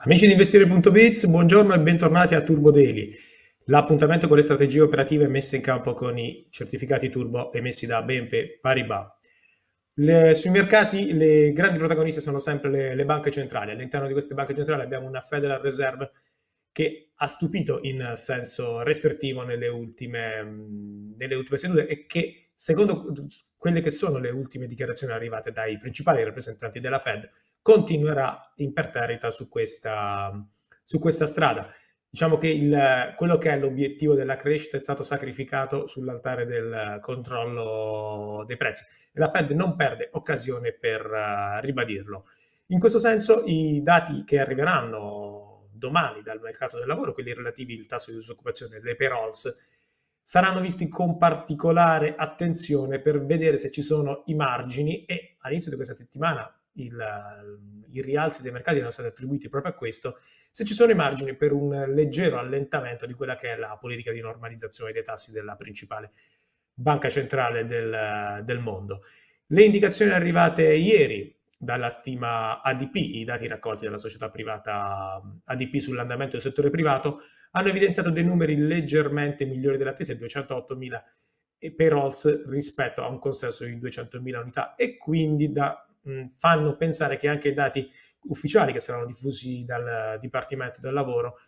Amici di investire.biz, buongiorno e bentornati a Turbo Daily, l'appuntamento con le strategie operative messe in campo con i certificati turbo emessi da BNP Paribas. Le, sui mercati le grandi protagoniste sono sempre le, le, banche centrali. All'interno di queste banche centrali abbiamo una Federal Reserve che ha stupito in senso restrittivo nelle ultime, nelle ultime sedute e che Secondo quelle che sono le ultime dichiarazioni arrivate dai principali rappresentanti della Fed, continuerà imperterrita su questa, su questa strada. Diciamo che il, quello che è l'obiettivo della crescita è stato sacrificato sull'altare del controllo dei prezzi e la Fed non perde occasione per uh, ribadirlo. In questo senso i dati che arriveranno domani dal mercato del lavoro, quelli relativi al tasso di disoccupazione, le payrolls, saranno visti con particolare attenzione per vedere se ci sono i margini e all'inizio di questa settimana il, eh, il rialzo dei mercati erano stati attribuiti proprio a questo, se ci sono i margini per un leggero allentamento di quella che è la politica di normalizzazione dei tassi della principale banca centrale del, eh, del mondo. Le indicazioni arrivate ieri dalla stima ADP, i dati raccolti dalla società privata mm, ADP sull'andamento del settore privato, hanno evidenziato dei numeri leggermente migliori dell'attesa, 208.000 eh, per OLS rispetto a un consenso di 200.000 unità e quindi da, mh, fanno pensare che anche i dati ufficiali che saranno diffusi dal Dipartimento del Lavoro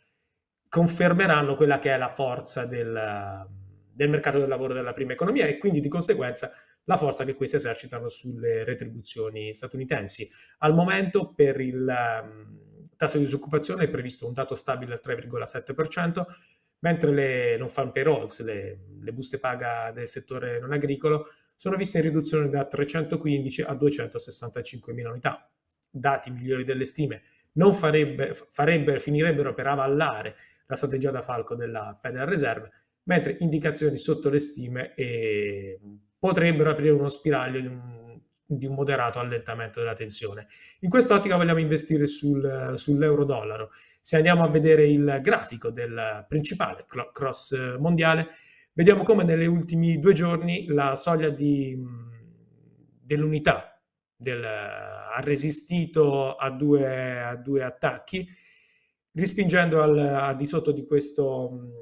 confermeranno quella che è la forza del, del mercato del lavoro della prima economia e quindi di conseguenza la forza che questi esercitano sulle retribuzioni statunitensi. Al momento per il... Mh, tasso di disoccupazione è previsto un dato stabile al 3,7%, mentre le non farm payrolls, le, le buste paga del settore non agricolo, sono viste in riduzione da 315 a 265 mila unità. Dati migliori delle stime non farebbe, farebbe, finirebbero per avallare la strategia da falco della Federal Reserve, mentre indicazioni sotto le stime eh, potrebbero aprire uno spiraglio di un di un moderato allentamento della tensione. In quest'ottica vogliamo investire sul, sull'euro-dollaro. Se andiamo a vedere il grafico del principale cross mondiale, vediamo come negli ultimi due giorni la soglia di, dell'unità del, ha resistito a due, a due attacchi, rispingendo al, a di sotto di questo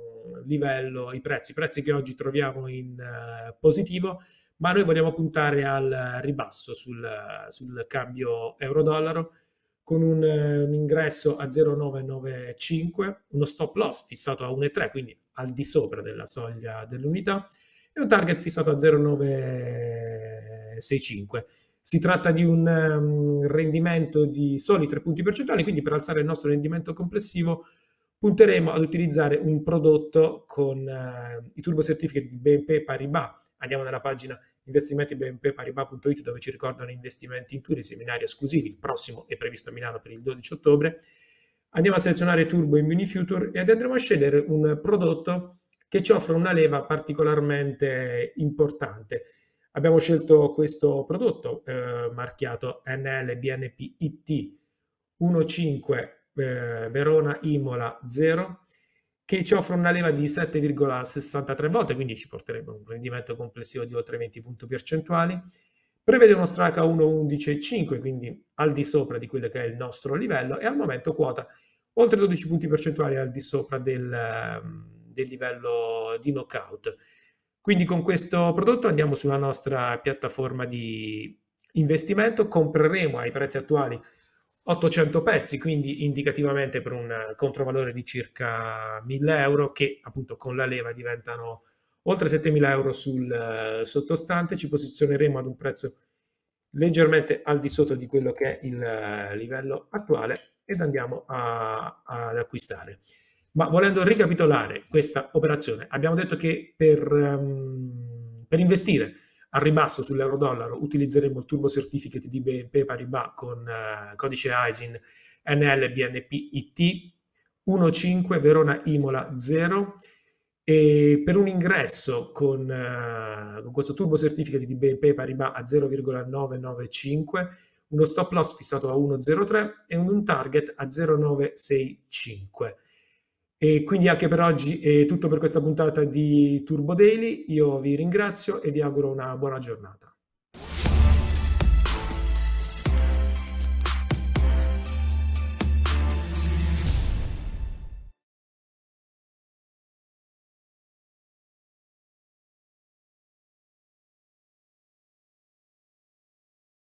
livello i prezzi, prezzi che oggi troviamo in uh, positivo, ma noi vogliamo puntare al ribasso sul, sul cambio euro-dollaro con un, un ingresso a 0,995, uno stop loss fissato a 1,3, quindi al di sopra della soglia dell'unità, e un target fissato a 0,965. Si tratta di un um, rendimento di soli 3 punti percentuali, quindi per alzare il nostro rendimento complessivo punteremo ad utilizzare un prodotto con uh, i turbo certificati di BNP Paribas andiamo nella pagina investimenti.bnpparibas.it dove ci ricordano investimenti in tour, i seminari esclusivi, il prossimo è previsto a Milano per il 12 ottobre. Andiamo a selezionare Turbo Immuni Future ed andremo a scegliere un prodotto che ci offre una leva particolarmente importante. Abbiamo scelto questo prodotto eh, marchiato NLBNPIT 15 eh, Verona Imola 0 che ci offre una leva di 7,63 volte, quindi ci porterebbe un rendimento complessivo di oltre 20 punti percentuali. Prevede uno a 1,11,5, quindi al di sopra di quello che è il nostro livello, e al momento quota oltre 12 punti percentuali al di sopra del, ehm, del livello di knockout. Quindi con questo prodotto andiamo sulla nostra piattaforma di investimento, compreremo ai prezzi attuali 800 pezzi, quindi indicativamente per un controvalore di circa 1000 euro che appunto con la leva diventano oltre 7000 euro sul eh, sottostante, ci posizioneremo ad un prezzo leggermente al di sotto di quello che è il eh, livello attuale ed andiamo a, ad acquistare. Ma volendo ricapitolare questa operazione, abbiamo detto che per, um, per investire al ribasso sull'euro-dollaro utilizzeremo il Turbo Certificate di BNP Paribas con eh, codice ISIN NLBNPIT 1.5 Verona Imola 0 e per un ingresso con, eh, con questo Turbo Certificate di BNP Paribas a 0,995 uno stop loss fissato a 1,03 e un target a 0,965. E quindi anche per oggi è tutto per questa puntata di Turbo Daily. Io vi ringrazio e vi auguro una buona giornata.